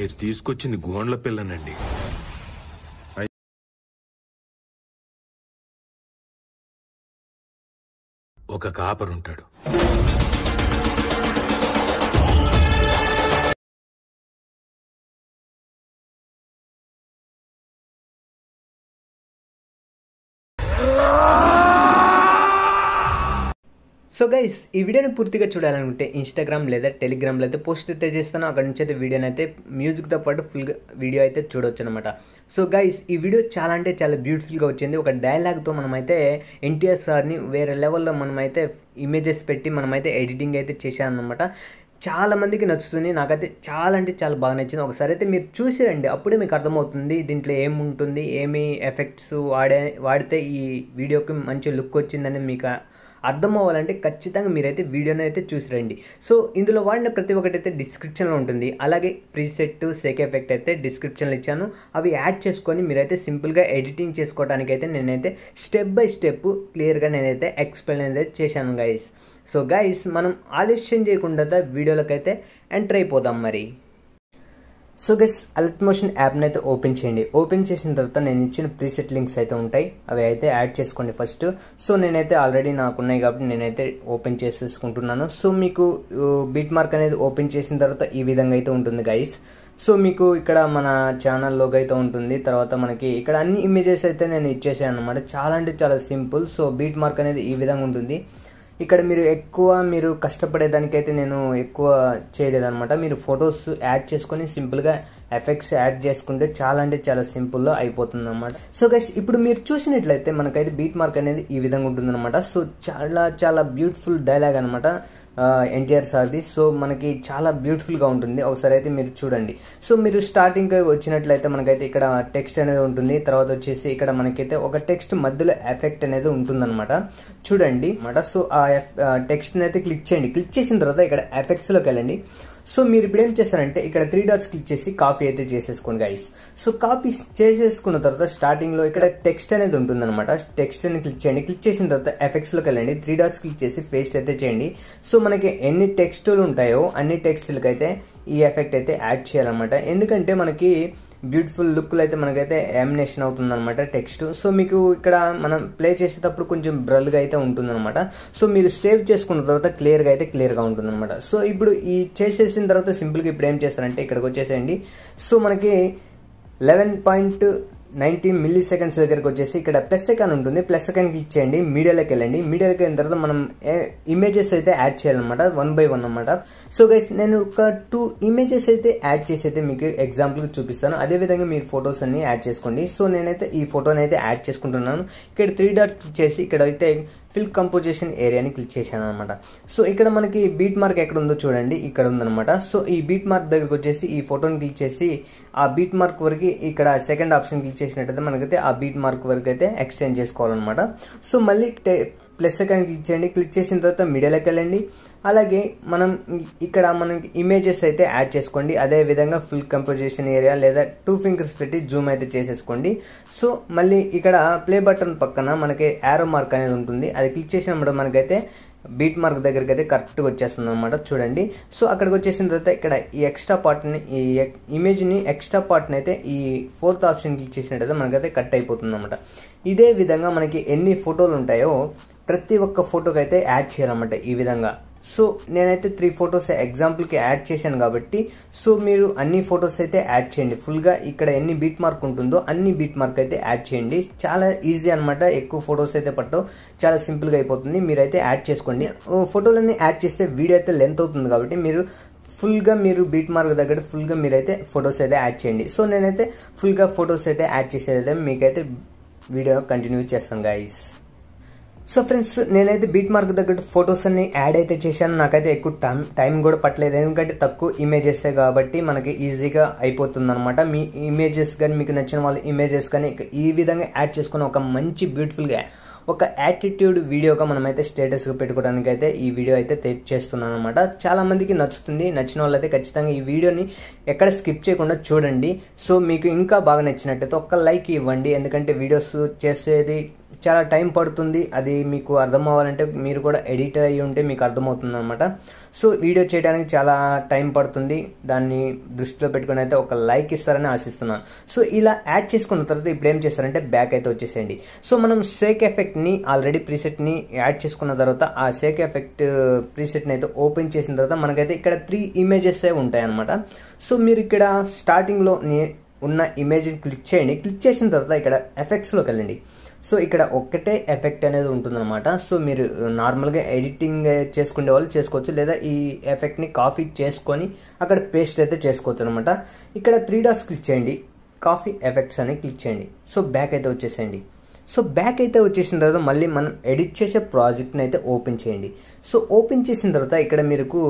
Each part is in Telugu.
మీరు తీసుకొచ్చింది గోండ్ల పిల్లనండి ఒక కాపరుంటాడు సో గైస్ ఈ వీడియోని పూర్తిగా చూడాలనుకుంటే ఇన్స్టాగ్రామ్ లేదా టెలిగ్రామ్లో అయితే పోస్ట్ అయితే చేస్తాను అక్కడ నుంచి అయితే వీడియోని అయితే మ్యూజిక్తో పాటు ఫుల్గా వీడియో అయితే చూడొచ్చు అనమాట సో గైస్ ఈ వీడియో చాలా అంటే చాలా బ్యూటిఫుల్గా వచ్చింది ఒక డైలాగ్తో మనమైతే ఎన్టీఆర్ సార్ని వేరే లెవెల్లో మనమైతే ఇమేజెస్ పెట్టి మనమైతే ఎడిటింగ్ అయితే చేశానమాట చాలా మందికి నచ్చుతుంది నాకైతే చాలా అంటే చాలా బాగా నచ్చింది ఒకసారి అయితే మీరు చూసిరండి అప్పుడే మీకు అర్థమవుతుంది దీంట్లో ఏముంటుంది ఏమి ఎఫెక్ట్స్ వాడే వాడితే ఈ వీడియోకి మంచి లుక్ వచ్చిందని మీకు అర్థం అవ్వాలంటే ఖచ్చితంగా మీరైతే వీడియోని అయితే చూసి రండి సో ఇందులో వాడిన ప్రతి ఒక్కటి అయితే డిస్క్రిప్షన్లో ఉంటుంది అలాగే ప్రీసెట్ సేక్ ఎఫెక్ట్ అయితే డిస్క్రిప్షన్లో ఇచ్చాను అవి యాడ్ చేసుకొని మీరైతే సింపుల్గా ఎడిటింగ్ చేసుకోవడానికి అయితే నేనైతే స్టెప్ బై స్టెప్ క్లియర్గా నేనైతే ఎక్స్ప్లెయిన్ అయితే చేశాను గైస్ సో గైస్ మనం ఆలస్యం చేయకుండా వీడియోలకైతే ఎంటర్ అయిపోదాం మరి సో గెస్ అల్ట్ మోషన్ యాప్ని అయితే ఓపెన్ చేయండి ఓపెన్ చేసిన తర్వాత నేను ఇచ్చిన ప్రీసెట్ లింక్స్ అయితే ఉంటాయి అవి అయితే యాడ్ చేసుకోండి ఫస్ట్ సో నేనైతే ఆల్రెడీ నాకు ఉన్నాయి కాబట్టి నేనైతే ఓపెన్ చేసేసుకుంటున్నాను సో మీకు బీట్ మార్క్ అనేది ఓపెన్ చేసిన తర్వాత ఈ విధంగా అయితే ఉంటుంది గైస్ సో మీకు ఇక్కడ మన ఛానల్ లోగో అయితే ఉంటుంది తర్వాత మనకి ఇక్కడ అన్ని ఇమేజెస్ అయితే నేను ఇచ్చేసాను అనమాట చాలా అంటే చాలా సింపుల్ సో బీట్ మార్క్ అనేది ఈ విధంగా ఉంటుంది ఇక్కడ మీరు ఎక్కువ మీరు కష్టపడేదానికైతే నేను ఎక్కువ చేయలేదనమాట మీరు ఫొటోస్ యాడ్ చేసుకొని సింపుల్గా ఎఫెక్ట్స్ యాడ్ చేసుకుంటే చాలా అంటే చాలా సింపుల్లో అయిపోతుంది అనమాట సో గైస్ ఇప్పుడు మీరు చూసినట్లయితే మనకైతే బీట్ మార్క్ అనేది ఈ విధంగా ఉంటుందన్నమాట సో చాలా చాలా బ్యూటిఫుల్ డైలాగ్ అనమాట ఎన్టీఆర్ సార్ది సో మనకి చాలా బ్యూటిఫుల్గా ఉంటుంది ఒకసారి అయితే మీరు చూడండి సో మీరు స్టార్టింగ్ వచ్చినట్లయితే మనకైతే ఇక్కడ టెక్స్ట్ అనేది ఉంటుంది తర్వాత వచ్చేసి ఇక్కడ మనకైతే ఒక టెక్స్ట్ మధ్యలో ఎఫెక్ట్ అనేది ఉంటుందన్నమాట చూడండి అనమాట సో ఆ టెక్స్ట్ని అయితే క్లిక్ చేయండి క్లిక్ చేసిన తర్వాత ఇక్కడ ఎఫెక్ట్స్లోకి వెళ్ళండి సో మీరు ఇప్పుడు ఏం చేస్తారంటే ఇక్కడ త్రీ డాట్స్ క్లిక్ చేసి కాపీ అయితే చేసేసుకోండి గైస్ సో కాపీ చేసేసుకున్న తర్వాత స్టార్టింగ్లో ఇక్కడ టెక్స్ట్ అనేది అనమాట టెక్స్ట్ అని క్లిక్ చేయండి క్లిక్ చేసిన తర్వాత ఎఫెక్ట్స్లోకి వెళ్ళండి త్రీ డాట్స్ క్లిక్ చేసి పేస్ట్ అయితే చేయండి సో మనకి ఎన్ని టెక్స్టులు ఉంటాయో అన్ని టెక్స్టులకి అయితే ఈ ఎఫెక్ట్ అయితే యాడ్ చేయాలన్నమాట ఎందుకంటే మనకి బ్యూటిఫుల్ లుక్లు అయితే మనకైతే యామినేషన్ అవుతుంది అనమాట టెక్స్ట్ సో మీకు ఇక్కడ మనం ప్లే చేసేటప్పుడు కొంచెం బ్రల్గా అయితే అనమాట సో మీరు సేవ్ చేసుకున్న తర్వాత క్లియర్గా అయితే క్లియర్గా అనమాట సో ఇప్పుడు ఈ చేసేసిన తర్వాత సింపుల్గా ఇప్పుడు ఏం చేస్తారంటే ఇక్కడికి వచ్చేసేయండి సో మనకి eleven point ninety milliseconds దగ్గరకు వచ్చేసి ఇక్కడ ప్లస్ సెకండ్ ఉంటుంది ప్లస్ సెకండ్ క్లిక్ చేయండి మీడియాలోకి వెళ్ళండి మీడియాలకు వెళ్ళిన తర్వాత మనం ఇమేజెస్ అయితే యాడ్ చేయాలన్నమాట వన్ బై వన్ అనమాట సో గైస్ నేను ఒక టూ ఇమేజెస్ అయితే యాడ్ చేసి అయితే మీకు ఎగ్జాంపుల్ చూపిస్తాను అదేవిధంగా మీరు ఫొటోస్ అన్ని యాడ్ చేసుకోండి సో నేనైతే ఈ ఫోటోని అయితే యాడ్ చేసుకుంటున్నాను ఇక్కడ త్రీ డాట్స్ చేసి ఇక్కడ అయితే ఫిల్ కంపోజిషన్ ఏరియాని క్లిక్ చేశాను అనమాట సో ఇక్కడ మనకి బీట్ మార్క్ ఎక్కడ ఉందో చూడండి ఇక్కడ ఉందనమాట సో ఈ బీట్ మార్క్ దగ్గరకు వచ్చేసి ఈ ఫోటోని క్లిక్ చేసి ఆ బీట్ మార్క్ వరకు ఇక్కడ సెకండ్ ఆప్షన్ క్లిక్ చేసినట్టయితే మనకైతే ఆ బీట్ మార్క్ వరకు అయితే ఎక్స్టెండ్ చేసుకోవాలన్నమాట సో మళ్ళీ ప్లస్ సెకండ్ క్లిక్ చేయండి క్లిక్ చేసిన తర్వాత మీడియాలోకి వెళ్ళండి అలాగే మనం ఇక్కడ మనకి ఇమేజెస్ అయితే యాడ్ చేసుకోండి అదే విధంగా ఫుల్ కంపోజిషన్ ఏరియా లేదా టూ ఫింగర్స్ పెట్టి జూమ్ అయితే చేసేసుకోండి సో మళ్ళీ ఇక్కడ ప్లే బటన్ పక్కన మనకి యారో మార్క్ అనేది ఉంటుంది అది క్లిక్ చేసిన మనకైతే బీట్ మార్క్ దగ్గరికి అయితే కరెక్ట్గా వచ్చేస్తుంది అనమాట చూడండి సో అక్కడికి వచ్చేసిన తర్వాత ఇక్కడ ఈ ఎక్స్ట్రా పార్ట్ని ఈ ఇమేజ్ని ఎక్స్ట్రా పార్ట్ని అయితే ఈ ఫోర్త్ ఆప్షన్ క్లిక్ చేసినట్టయితే మనకైతే కట్ అయిపోతుంది అనమాట ఇదే విధంగా మనకి ఎన్ని ఫోటోలు ఉంటాయో ప్రతి ఒక్క ఫోటోకి అయితే యాడ్ చేయాలన్నమాట ఈ విధంగా సో నేనైతే త్రీ ఫొటోస్ ఎగ్జాంపుల్కి యాడ్ చేశాను కాబట్టి సో మీరు అన్ని ఫొటోస్ అయితే యాడ్ చేయండి ఫుల్గా ఇక్కడ ఎన్ని బీట్ మార్క్ ఉంటుందో అన్ని బీట్ మార్క్ అయితే యాడ్ చేయండి చాలా ఈజీ అనమాట ఎక్కువ ఫొటోస్ అయితే పట్టవు చాలా సింపుల్గా అయిపోతుంది మీరైతే యాడ్ చేసుకోండి ఫోటోలన్నీ యాడ్ చేస్తే వీడియో అయితే లెంత్ అవుతుంది కాబట్టి మీరు ఫుల్గా మీరు బీట్ మార్క్ దగ్గర ఫుల్గా మీరైతే ఫొటోస్ అయితే యాడ్ చేయండి సో నేనైతే ఫుల్గా ఫొటోస్ అయితే యాడ్ చేసేదైతే మీకైతే వీడియో కంటిన్యూ చేస్తాను గాయస్ సో ఫ్రెండ్స్ నేనైతే బీట్ మార్క్ దగ్గర ఫొటోస్ అన్ని యాడ్ అయితే చేశాను నాకైతే ఎక్కువ టైం టైం కూడా పట్టలేదు ఎందుకంటే తక్కువ ఇమేజెస్ కాబట్టి మనకి ఈజీగా అయిపోతుంది అనమాట మీ ఇమేజెస్ కానీ మీకు నచ్చిన వాళ్ళ ఇమేజెస్ కానీ ఈ విధంగా యాడ్ చేసుకుని ఒక మంచి బ్యూటిఫుల్గా ఒక యాటిట్యూడ్ వీడియోగా మనమైతే స్టేటస్గా పెట్టుకోవడానికి అయితే ఈ వీడియో అయితే చేస్తున్నాను అనమాట చాలా మందికి నచ్చుతుంది నచ్చిన వాళ్ళైతే ఖచ్చితంగా ఈ వీడియోని ఎక్కడ స్కిప్ చేయకుండా చూడండి సో మీకు ఇంకా బాగా నచ్చినట్టయితే ఒక్క లైక్ ఇవ్వండి ఎందుకంటే వీడియోస్ చేసేది చాలా టైం పడుతుంది అది మీకు అర్థం అవ్వాలంటే మీరు కూడా ఎడిట్ అయ్యి ఉంటే మీకు అర్థమవుతుంది అనమాట సో వీడియో చేయడానికి చాలా టైం పడుతుంది దాన్ని దృష్టిలో పెట్టుకుని అయితే ఒక లైక్ ఇస్తారని ఆశిస్తున్నాను సో ఇలా యాడ్ చేసుకున్న తర్వాత ఇప్పుడు ఏం చేస్తారంటే బ్యాక్ అయితే వచ్చేసేయండి సో మనం సేక్ ఎఫెక్ట్ని ఆల్రెడీ ప్రీసెట్ని యాడ్ చేసుకున్న తర్వాత ఆ సేక్ ఎఫెక్ట్ ప్రీసెట్ని అయితే ఓపెన్ చేసిన తర్వాత మనకైతే ఇక్కడ త్రీ ఇమేజెస్ ఉంటాయి అనమాట సో మీరు ఇక్కడ స్టార్టింగ్లో ఉన్న ఇమేజ్ని క్లిక్ చేయండి క్లిక్ చేసిన తర్వాత ఇక్కడ ఎఫెక్ట్స్లోకి వెళ్ళండి సో ఇక్కడ ఒక్కటే ఎఫెక్ట్ అనేది ఉంటుందన్నమాట సో మీరు నార్మల్గా ఎడిటింగ్ చేసుకునే వాళ్ళు చేసుకోవచ్చు లేదా ఈ ఎఫెక్ట్ని కాఫీ చేసుకొని అక్కడ పేస్ట్ అయితే చేసుకోవచ్చు అనమాట ఇక్కడ త్రీ డాట్స్ క్లిక్ చేయండి కాఫీ ఎఫెక్ట్స్ అని క్లిక్ చేయండి సో బ్యాక్ అయితే వచ్చేసేయండి సో బ్యాక్ అయితే వచ్చేసిన తర్వాత మళ్ళీ మనం ఎడిట్ చేసే ప్రాజెక్ట్ని అయితే ఓపెన్ చేయండి సో ఓపెన్ చేసిన తర్వాత ఇక్కడ మీకు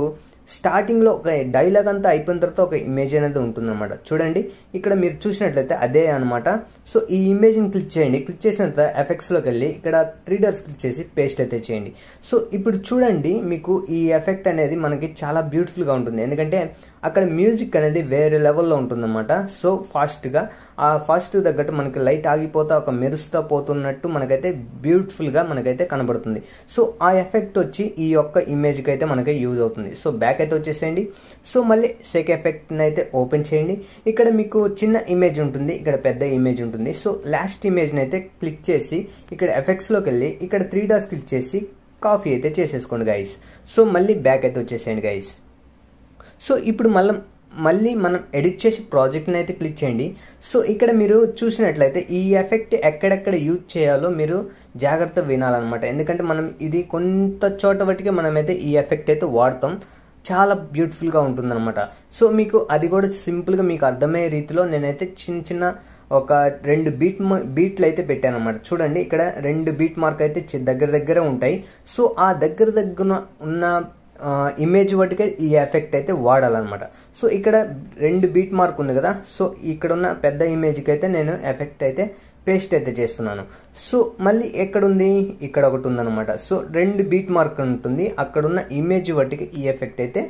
స్టార్టింగ్లో ఒక డైలాగ్ అంతా అయిపోయిన తర్వాత ఒక ఇమేజ్ అనేది ఉంటుందన్నమాట చూడండి ఇక్కడ మీరు చూసినట్లయితే అదే అనమాట సో ఈ ఇమేజ్ని క్లిక్ చేయండి క్లిక్ చేసిన తర్వాత ఎఫెక్ట్స్లోకి వెళ్ళి ఇక్కడ త్రీ డర్స్ క్లిక్ చేసి పేస్ట్ అయితే చేయండి సో ఇప్పుడు చూడండి మీకు ఈ ఎఫెక్ట్ అనేది మనకి చాలా బ్యూటిఫుల్గా ఉంటుంది ఎందుకంటే అక్కడ మ్యూజిక్ అనేది వేరే లెవెల్లో ఉంటుందన్నమాట సో ఫాస్ట్గా ఆ ఫాస్ట్ తగ్గట్టు మనకి లైట్ ఆగిపోతా ఒక మెరుస్తా పోతున్నట్టు మనకైతే బ్యూటిఫుల్గా మనకైతే కనబడుతుంది సో ఆ ఎఫెక్ట్ వచ్చి ఈ యొక్క ఇమేజ్కి అయితే మనకి యూజ్ అవుతుంది సో బ్యాక్ అయితే వచ్చేసేయండి సో మళ్ళీ సెక్ ఎఫెక్ట్ని అయితే ఓపెన్ చేయండి ఇక్కడ మీకు చిన్న ఇమేజ్ ఉంటుంది ఇక్కడ పెద్ద ఇమేజ్ ఉంటుంది సో లాస్ట్ ఇమేజ్ని అయితే క్లిక్ చేసి ఇక్కడ ఎఫెక్ట్స్లోకి వెళ్ళి ఇక్కడ త్రీ డాస్ క్లిక్ చేసి కాఫీ అయితే చేసేసుకోండి గైస్ సో మళ్ళీ బ్యాక్ అయితే వచ్చేసేయండి గైస్ సో ఇప్పుడు మళ్ళీ మళ్ళీ మనం ఎడిట్ చేసి ప్రాజెక్ట్ని అయితే క్లిక్ చేయండి సో ఇక్కడ మీరు చూసినట్లయితే ఈ ఎఫెక్ట్ ఎక్కడెక్కడ యూజ్ చేయాలో మీరు జాగ్రత్త వినాలన్నమాట ఎందుకంటే మనం ఇది కొంత చోట బట్టికి మనమైతే ఈ ఎఫెక్ట్ అయితే వాడతాం చాలా బ్యూటిఫుల్గా ఉంటుందన్నమాట సో మీకు అది కూడా సింపుల్గా మీకు అర్థమయ్యే రీతిలో నేనైతే చిన్న చిన్న ఒక రెండు బీట్ బీట్లు అయితే పెట్టాను అనమాట చూడండి ఇక్కడ రెండు బీట్ మార్క్ అయితే దగ్గర దగ్గర ఉంటాయి సో ఆ దగ్గర దగ్గర ఉన్న ఇమేజ్ వాటికే ఈ ఎఫెక్ట్ అయితే వాడాలన్నమాట సో ఇక్కడ రెండు బీట్ మార్క్ ఉంది కదా సో ఇక్కడ ఉన్న పెద్ద ఇమేజ్కి అయితే నేను ఎఫెక్ట్ అయితే పేస్ట్ అయితే చేస్తున్నాను సో మళ్ళీ ఎక్కడుంది ఇక్కడ ఒకటి ఉందన్నమాట సో రెండు బీట్ మార్క్ ఉంటుంది అక్కడున్న ఇమేజ్ వాటికి ఈ ఎఫెక్ట్ అయితే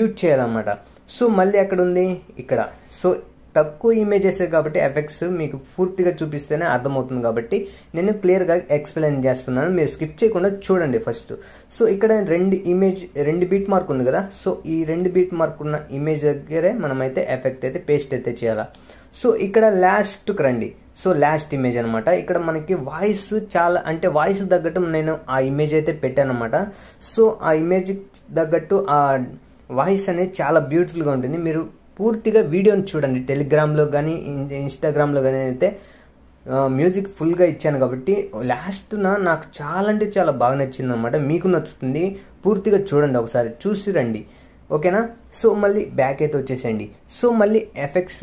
యూజ్ చేయాలన్నమాట సో మళ్ళీ ఎక్కడుంది ఇక్కడ సో తక్కువ ఇమేజెస్ కాబట్టి ఎఫెక్ట్స్ మీకు పూర్తిగా చూపిస్తేనే అర్థమవుతుంది కాబట్టి నేను క్లియర్గా ఎక్స్ప్లెయిన్ చేస్తున్నాను మీరు స్కిప్ చేయకుండా చూడండి ఫస్ట్ సో ఇక్కడ రెండు ఇమేజ్ రెండు బీట్ మార్క్ ఉంది కదా సో ఈ రెండు బీట్ మార్క్ ఉన్న ఇమేజ్ దగ్గరే మనమైతే ఎఫెక్ట్ అయితే పేస్ట్ అయితే చేయాలా సో ఇక్కడ లాస్ట్కి రండి సో లాస్ట్ ఇమేజ్ అనమాట ఇక్కడ మనకి వాయిస్ చాలా అంటే వాయిస్ తగ్గట్టు నేను ఆ ఇమేజ్ అయితే పెట్టాను అనమాట సో ఆ ఇమేజ్ తగ్గట్టు ఆ వాయిస్ అనేది చాలా బ్యూటిఫుల్గా ఉంటుంది మీరు పూర్తిగా వీడియోని చూడండి టెలిగ్రామ్లో కానీ ఇన్స్టాగ్రామ్లో కానీ అయితే మ్యూజిక్ ఫుల్గా ఇచ్చాను కాబట్టి లాస్ట్న నాకు చాలా అంటే చాలా బాగా నచ్చింది అనమాట మీకు నచ్చుతుంది పూర్తిగా చూడండి ఒకసారి చూసి రండి ఓకేనా సో మళ్ళీ బ్యాక్ అయితే వచ్చేసేయండి సో మళ్ళీ ఎఫెక్ట్స్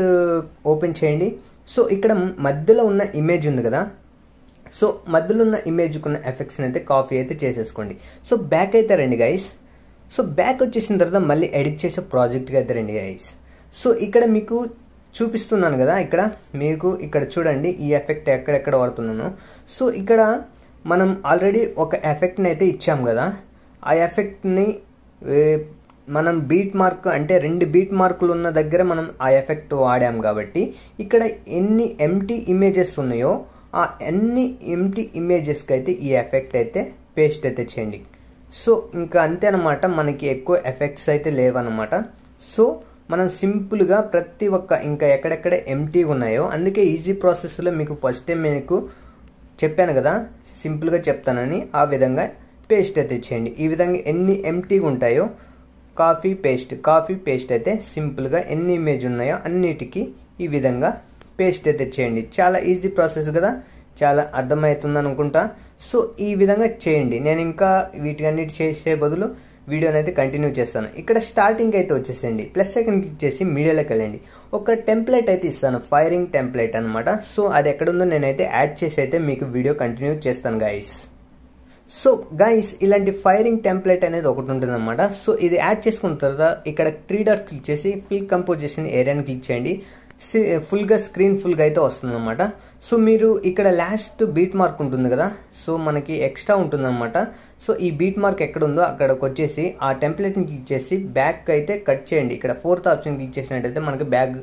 ఓపెన్ చేయండి సో ఇక్కడ మధ్యలో ఉన్న ఇమేజ్ ఉంది కదా సో మధ్యలో ఉన్న ఇమేజ్కి ఉన్న ఎఫెక్ట్స్ని అయితే కాపీ అయితే చేసేసుకోండి సో బ్యాక్ అయితే రండి గైస్ సో బ్యాక్ వచ్చేసిన తర్వాత మళ్ళీ ఎడిట్ చేసే ప్రాజెక్ట్గా అయితే రండి గైస్ సో ఇక్కడ మీకు చూపిస్తున్నాను కదా ఇక్కడ మీకు ఇక్కడ చూడండి ఈ ఎఫెక్ట్ ఎక్కడెక్కడ వాడుతున్నాను సో ఇక్కడ మనం ఆల్రెడీ ఒక ఎఫెక్ట్ని అయితే ఇచ్చాం కదా ఆ ఎఫెక్ట్ని మనం బీట్ మార్క్ అంటే రెండు బీట్ మార్కులు ఉన్న దగ్గర మనం ఆ ఎఫెక్ట్ వాడాం కాబట్టి ఇక్కడ ఎన్ని ఎంటీ ఇమేజెస్ ఉన్నాయో ఆ అన్ని ఎంటీ ఇమేజెస్కి అయితే ఈ ఎఫెక్ట్ అయితే పేస్ట్ అయితే చేయండి సో ఇంకా అంతే అనమాట మనకి ఎక్కువ ఎఫెక్ట్స్ అయితే లేవన్నమాట సో మనం సింపుల్గా ప్రతి ఒక్క ఇంకా ఎక్కడెక్కడ ఎంటీగా ఉన్నాయో అందుకే ఈజీ ప్రాసెస్లో మీకు ఫస్ట్ టైం మీకు చెప్పాను కదా సింపుల్గా చెప్తానని ఆ విధంగా పేస్ట్ అయితే చేయండి ఈ విధంగా ఎన్ని ఎంటీగా ఉంటాయో కాఫీ పేస్ట్ కాఫీ పేస్ట్ అయితే సింపుల్గా ఎన్ని ఇమేజ్ ఉన్నాయో అన్నిటికీ ఈ విధంగా పేస్ట్ అయితే చేయండి చాలా ఈజీ ప్రాసెస్ కదా చాలా అర్థమవుతుంది అనుకుంటా సో ఈ విధంగా చేయండి నేను ఇంకా వీటికన్నిటి చేసే బదులు వీడియోని అయితే కంటిన్యూ చేస్తాను ఇక్కడ స్టార్టింగ్ అయితే వచ్చేసేయండి ప్లస్ సెకండ్ క్లిక్ చేసి మీడియాలోకి వెళ్ళండి ఒక టెంప్లెట్ అయితే ఇస్తాను ఫైరింగ్ టెంప్లెట్ అనమాట సో అది ఎక్కడుందో నేనైతే యాడ్ చేసి అయితే మీకు వీడియో కంటిన్యూ చేస్తాను గాయస్ సో గాయస్ ఇలాంటి ఫైరింగ్ టెంప్లెట్ అనేది ఒకటి ఉంటుంది అనమాట సో ఇది యాడ్ చేసుకున్న తర్వాత ఇక్కడ త్రీ డాట్స్ క్లిక్ చేసి ఫిల్ కంపోజిషన్ ఏరియాని క్లిక్ చేయండి ఫుల్గా స్క్రీన్ ఫుల్గా అయితే వస్తుంది అనమాట సో మీరు ఇక్కడ లాస్ట్ బీట్ మార్క్ ఉంటుంది కదా సో మనకి ఎక్స్ట్రా ఉంటుందన్నమాట సో ఈ బీట్ మార్క్ ఎక్కడ ఉందో అక్కడికి వచ్చేసి ఆ టెంప్లెట్ని క్లిక్ చేసి బ్యాక్ అయితే కట్ చేయండి ఇక్కడ ఫోర్త్ ఆప్షన్ క్లిక్ చేసినట్టయితే మనకి బ్యాగ్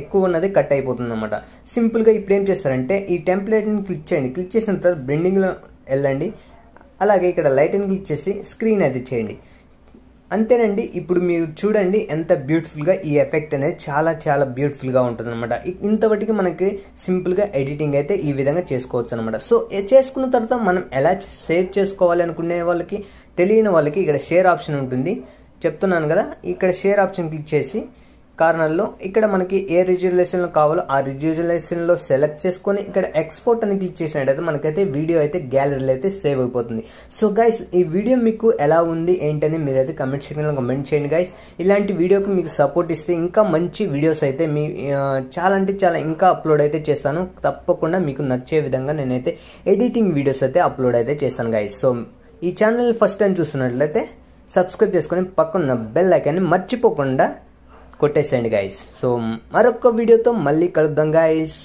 ఎక్కువ ఉన్నది కట్ అయిపోతుంది అనమాట సింపుల్గా ఇప్పుడు ఏం చేస్తారంటే ఈ టెంప్లెట్ని క్లిక్ చేయండి క్లిక్ చేసిన తర్వాత బ్రెండింగ్లో వెళ్ళండి అలాగే ఇక్కడ లైట్ని క్లిక్ చేసి స్క్రీన్ అయితే చేయండి అంతేనండి ఇప్పుడు మీరు చూడండి ఎంత బ్యూటిఫుల్గా ఈ ఎఫెక్ట్ అనేది చాలా చాలా బ్యూటిఫుల్గా ఉంటుంది అనమాట ఇంతవరకు మనకి సింపుల్గా ఎడిటింగ్ అయితే ఈ విధంగా చేసుకోవచ్చు అనమాట సో చేసుకున్న తర్వాత మనం ఎలా సేవ్ చేసుకోవాలి అనుకునే వాళ్ళకి తెలియని వాళ్ళకి ఇక్కడ షేర్ ఆప్షన్ ఉంటుంది చెప్తున్నాను కదా ఇక్కడ షేర్ ఆప్షన్ క్లిక్ చేసి కారణంలో ఇక్కడ మనకి ఏ లో కావాలో ఆ లో సెలెక్ట్ చేసుకుని ఇక్కడ ఎక్స్పోర్ట్ అని క్లిక్ చేసినట్టు మనకైతే వీడియో అయితే గ్యాలరీలో అయితే సేవ్ అయిపోతుంది సో గైస్ ఈ వీడియో మీకు ఎలా ఉంది ఏంటని మీరు అయితే కమెంట్ లో కమెంట్ చేయండి గైస్ ఇలాంటి వీడియోకి మీకు సపోర్ట్ ఇస్తే ఇంకా మంచి వీడియోస్ అయితే మీ చాలా అంటే చాలా ఇంకా అప్లోడ్ అయితే చేస్తాను తప్పకుండా మీకు నచ్చే విధంగా నేనైతే ఎడిటింగ్ వీడియోస్ అయితే అప్లోడ్ అయితే చేస్తాను గైస్ సో ఈ ఛానల్ ఫస్ట్ టైం చూస్తున్నట్లయితే సబ్స్క్రైబ్ చేసుకుని పక్కన బెల్ ఐకాన్ని మర్చిపోకుండా కొట్టేసేండి గైస్ సో మరొక వీడియో తో మళ్ళీ కలుద్దాం గైస్